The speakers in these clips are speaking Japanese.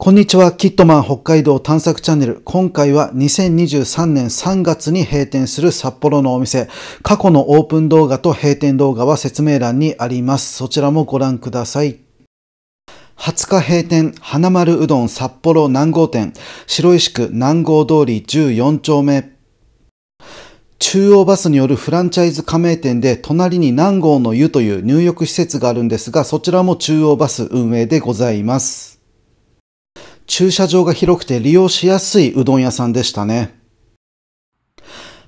こんにちは、キットマン北海道探索チャンネル。今回は2023年3月に閉店する札幌のお店。過去のオープン動画と閉店動画は説明欄にあります。そちらもご覧ください。20日閉店、花丸うどん札幌南郷店、白石区南郷通り14丁目。中央バスによるフランチャイズ加盟店で隣に南郷の湯という入浴施設があるんですが、そちらも中央バス運営でございます。駐車場が広くて利用しやすいうどん屋さんでしたね。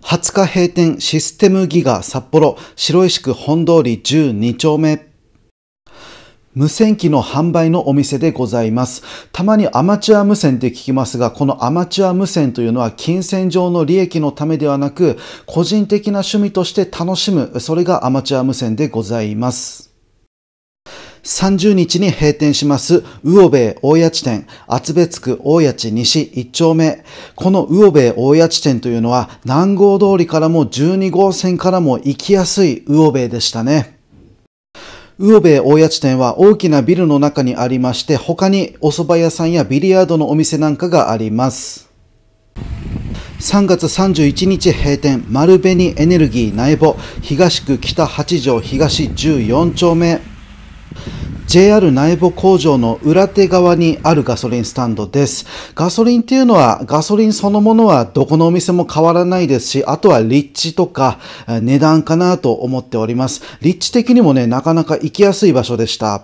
20日閉店システムギガ札幌白石区本通り12丁目無線機の販売のお店でございます。たまにアマチュア無線って聞きますが、このアマチュア無線というのは金銭上の利益のためではなく、個人的な趣味として楽しむ、それがアマチュア無線でございます。30日に閉店します魚米大谷地店厚別区大谷地西1丁目この魚米大谷地店というのは南郷通りからも12号線からも行きやすい魚米でしたね魚米大谷地店は大きなビルの中にありまして他にお蕎麦屋さんやビリヤードのお店なんかがあります3月31日閉店、丸紅エネルギー内部、東区北八条東14丁目。JR 内部工場の裏手側にあるガソリンスタンドです。ガソリンっていうのは、ガソリンそのものはどこのお店も変わらないですし、あとは立地とか値段かなと思っております。立地的にもね、なかなか行きやすい場所でした。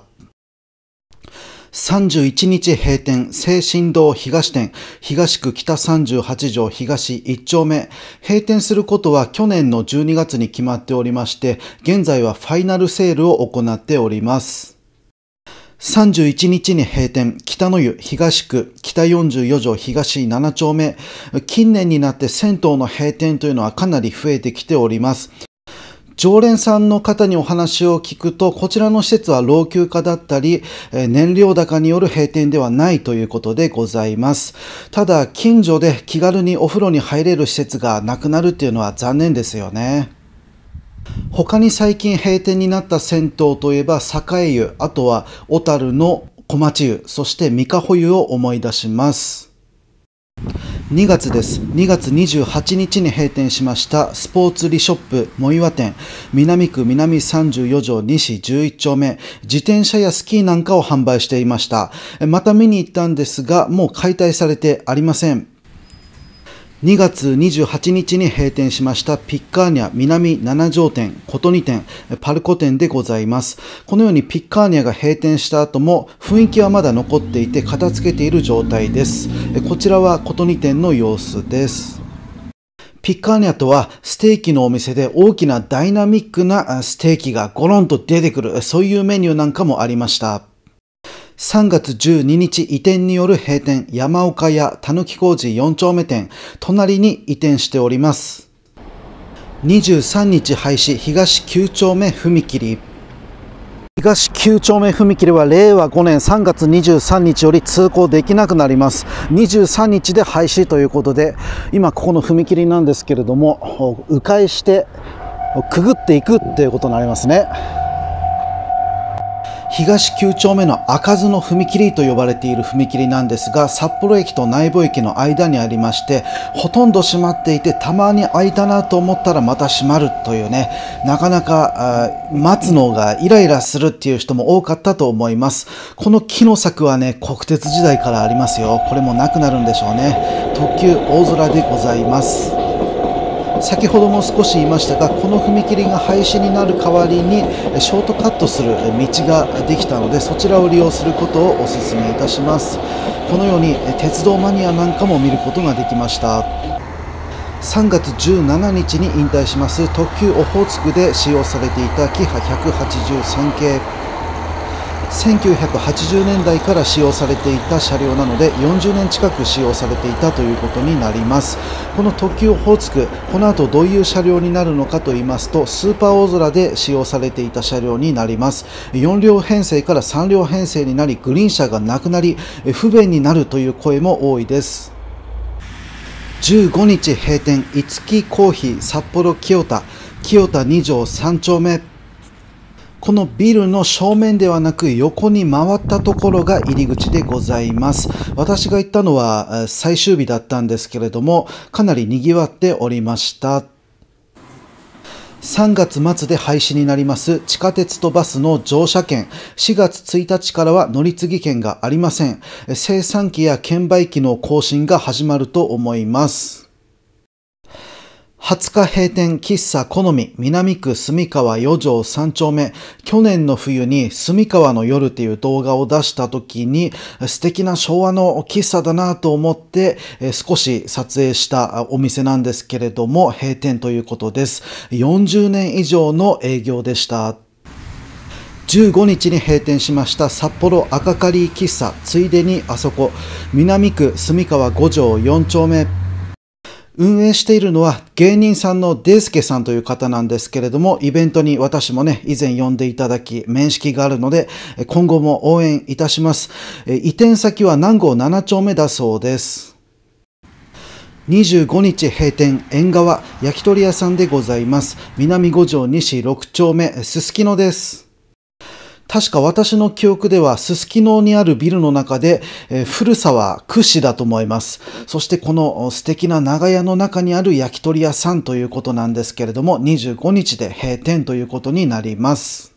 31日閉店、清新堂東店、東区北38条東1丁目。閉店することは去年の12月に決まっておりまして、現在はファイナルセールを行っております。31日に閉店、北の湯東区、北44条東7丁目、近年になって銭湯の閉店というのはかなり増えてきております。常連さんの方にお話を聞くと、こちらの施設は老朽化だったり、燃料高による閉店ではないということでございます。ただ、近所で気軽にお風呂に入れる施設がなくなるっていうのは残念ですよね。他に最近閉店になった銭湯といえば栄湯あとは小樽の小町湯そして三ヶ湯を思い出します2月です2月28日に閉店しましたスポーツリショップ藻岩店南区南34条西11丁目自転車やスキーなんかを販売していましたまた見に行ったんですがもう解体されてありません2月28日に閉店しましたピッカーニャ南7条店、琴2店、パルコ店でございます。このようにピッカーニャが閉店した後も雰囲気はまだ残っていて片付けている状態です。こちらは琴2店の様子です。ピッカーニャとはステーキのお店で大きなダイナミックなステーキがゴロンと出てくる、そういうメニューなんかもありました。3月12日移転による閉店、山岡屋たぬき工事4丁目店、隣に移転しております。23日廃止、東9丁目踏切。東9丁目踏切は令和5年3月23日より通行できなくなります。23日で廃止ということで、今ここの踏切なんですけれども、迂回してくぐっていくっていうことになりますね。東9丁目の開かずの踏切と呼ばれている踏切なんですが札幌駅と内房駅の間にありましてほとんど閉まっていてたまに開いたなと思ったらまた閉まるというねなかなか待つのがイライラするっていう人も多かったと思いますこの木の柵はね国鉄時代からありますよこれもなくなるんでしょうね特急大空でございます先ほども少し言いましたがこの踏切が廃止になる代わりにショートカットする道ができたのでそちらを利用することをお勧めいたしますこのように鉄道マニアなんかも見ることができました3月17日に引退します特急オホーツクで使用されていたキハ183系1980年代から使用されていた車両なので40年近く使用されていたということになりますこの特急ホーツクこの後どういう車両になるのかと言いますとスーパー大空で使用されていた車両になります4両編成から3両編成になりグリーン車がなくなり不便になるという声も多いです15日閉店五木コーヒー札幌清田清田2条3丁目このビルの正面ではなく横に回ったところが入り口でございます。私が行ったのは最終日だったんですけれども、かなり賑わっておりました。3月末で廃止になります地下鉄とバスの乗車券。4月1日からは乗り継ぎ券がありません。生産機や券売機の更新が始まると思います。20日閉店喫茶好み南区住川4条3丁目去年の冬に住川の夜っていう動画を出した時に素敵な昭和の喫茶だなと思って少し撮影したお店なんですけれども閉店ということです40年以上の営業でした15日に閉店しました札幌赤カリー喫茶ついでにあそこ南区住川5条4丁目運営しているのは芸人さんのデスケさんという方なんですけれども、イベントに私もね、以前呼んでいただき、面識があるので、今後も応援いたします。移転先は南郷7丁目だそうです。25日閉店、縁側、焼き鳥屋さんでございます。南五条西6丁目、すすきのです。確か私の記憶では、すすきのにあるビルの中で、えー、古さは屈指だと思います。そしてこの素敵な長屋の中にある焼き鳥屋さんということなんですけれども、25日で閉店ということになります。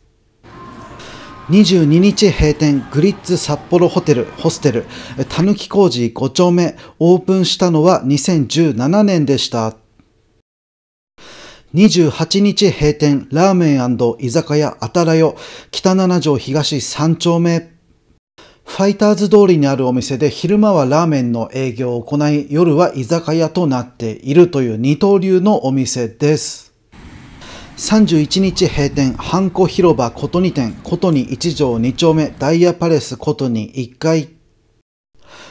22日閉店グリッツ札幌ホテルホステルたぬき工事5丁目オープンしたのは2017年でした28日閉店、ラーメン居酒屋あたらよ、北七条東3丁目。ファイターズ通りにあるお店で昼間はラーメンの営業を行い、夜は居酒屋となっているという二刀流のお店です。31日閉店、ハンコ広場ことに店、ことに1条2丁目、ダイヤパレスことに1階。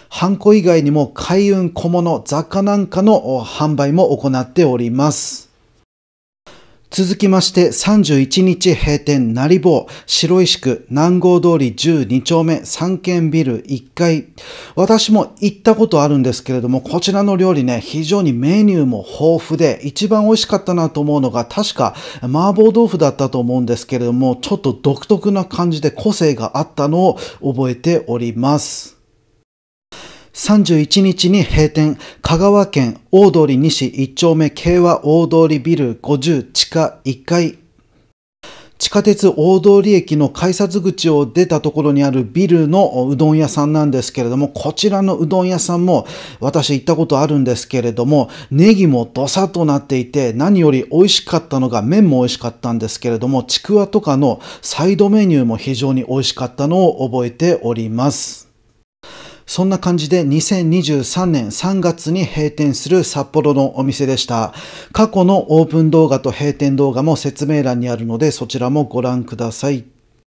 ハンコ以外にも開運小物、雑貨なんかの販売も行っております。続きまして31日閉店成坊白石区南郷通り12丁目三軒ビル1階私も行ったことあるんですけれどもこちらの料理ね非常にメニューも豊富で一番美味しかったなと思うのが確か麻婆豆腐だったと思うんですけれどもちょっと独特な感じで個性があったのを覚えております31日に閉店、香川県大通り西1丁目京和大通ビル50地下1階地下鉄大通駅の改札口を出たところにあるビルのうどん屋さんなんですけれども、こちらのうどん屋さんも私行ったことあるんですけれども、ネギもドサとなっていて、何より美味しかったのが麺も美味しかったんですけれども、ちくわとかのサイドメニューも非常に美味しかったのを覚えております。そんな感じで2023年3月に閉店する札幌のお店でした。過去のオープン動画と閉店動画も説明欄にあるのでそちらもご覧ください。